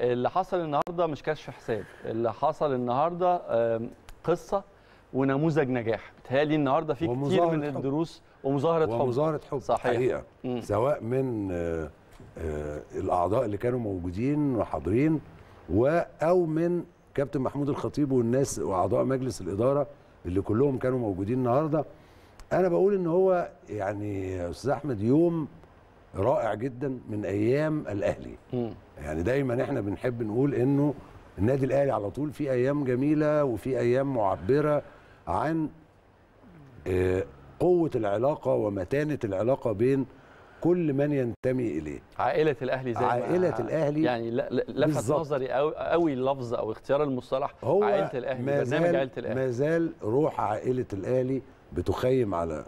اللي حصل النهارده مش كشف حساب اللي حصل النهارده قصه ونموذج نجاح بتهيألي النهارده في كتير من الدروس ومظاهره حب ومظاهره حب صحيح حقيقة. سواء من آه، آه، الاعضاء اللي كانوا موجودين وحاضرين او من كابتن محمود الخطيب والناس واعضاء مجلس الاداره اللي كلهم كانوا موجودين النهارده انا بقول ان هو يعني استاذ احمد يوم رائع جدا من ايام الاهلي م. يعني دايما احنا بنحب نقول انه النادي الاهلي على طول في ايام جميله وفي ايام معبره عن آه، قوه العلاقه ومتانه العلاقه بين كل من ينتمي اليه عائله الاهلي زي عائله ما الاهلي يعني لفت نظري قوي اللفظ او اختيار المصطلح هو عائله الاهلي برنامج عائله الاهلي ما زال روح عائله الاهلي بتخيم على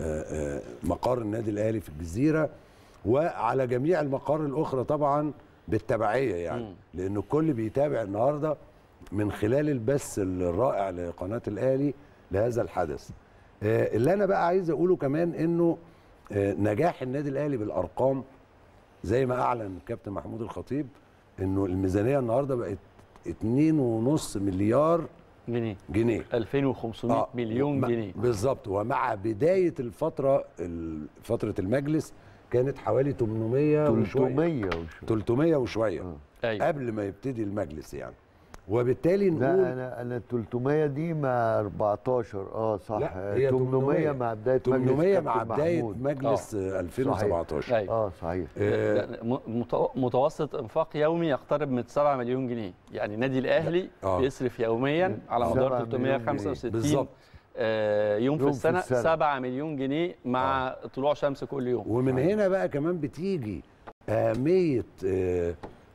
آه، آه، مقر النادي الاهلي في الجزيره وعلى جميع المقار الاخرى طبعا بالتبعيه يعني لان الكل بيتابع النهارده من خلال البث الرائع لقناه الاهلي لهذا الحدث آه، اللي انا بقى عايز اقوله كمان انه آه، نجاح النادي الاهلي بالارقام زي ما اعلن الكابتن محمود الخطيب انه الميزانيه النهارده بقت 2.5 مليار جنيه جنيه 2500 آه مليون جنيه بالظبط ومع بدايه الفتره فتره المجلس كانت حوالي 800 وشويه 300 وشويه 300 وشويه آه. أيوة. قبل ما يبتدي المجلس يعني وبالتالي نقول لا انا انا 300 دي مع 14 اه صح لا هي 800 مع بدايه 800 مجلس مع بدايه مجلس 2017 آه. 2017 آه. صحيح. أيوة. اه صحيح آه. متوسط انفاق يومي يقترب من 7 مليون جنيه يعني النادي الاهلي آه. بيصرف يوميا على مدار 365 بالظبط آه، يوم, يوم في السنه 7 مليون جنيه مع آه. طلوع شمس كل يوم ومن آه. هنا بقى كمان بتيجي اهميه آه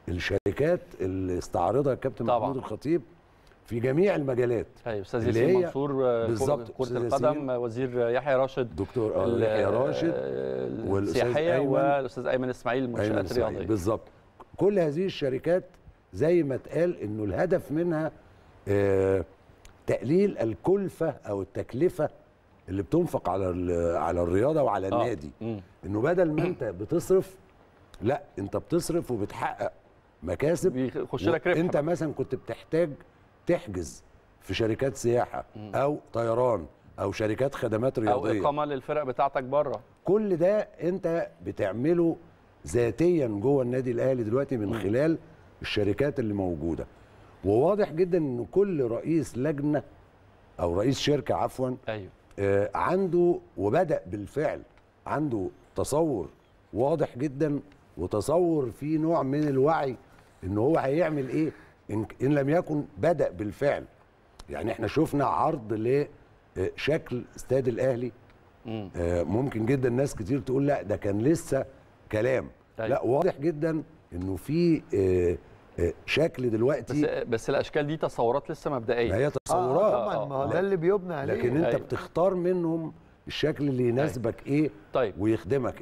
الشركات اللي استعرضها الكابتن محمود الخطيب في جميع المجالات ايوه استاذ ياسين منصور آه، بالظبط كره القدم وزير يحيى راشد دكتور يحيى راشد والسياحيه والاستاذ ايمن اسماعيل المنشات الرياضيه بالظبط كل هذه الشركات زي ما اتقال انه الهدف منها آه تقليل الكلفه او التكلفه اللي بتنفق على على الرياضه وعلى آه. النادي م. انه بدل ما انت بتصرف لا انت بتصرف وبتحقق مكاسب يخش لك ربح انت مثلا كنت بتحتاج تحجز في شركات سياحه او طيران او شركات خدمات رياضيه او اقامه للفرق بتاعتك بره كل ده انت بتعمله ذاتيا جوه النادي الاهلي دلوقتي من خلال الشركات اللي موجوده وواضح جدا ان كل رئيس لجنه او رئيس شركه عفوا ايوه آه، عنده وبدا بالفعل عنده تصور واضح جدا وتصور في نوع من الوعي ان هو هيعمل ايه ان, إن لم يكن بدا بالفعل يعني احنا شفنا عرض لشكل آه، استاد الاهلي آه، ممكن جدا ناس كتير تقول لا ده كان لسه كلام أيوه. لا واضح جدا انه في آه شكل دلوقتي بس بس الاشكال دي تصورات لسه مبدئيه هي آه، تصورات آه،, آه طبعا ما هو آه. ده اللي بيبنى عليه لكن انت أيوه. بتختار منهم الشكل اللي يناسبك أيوه. ايه طيب. ويخدمك ايه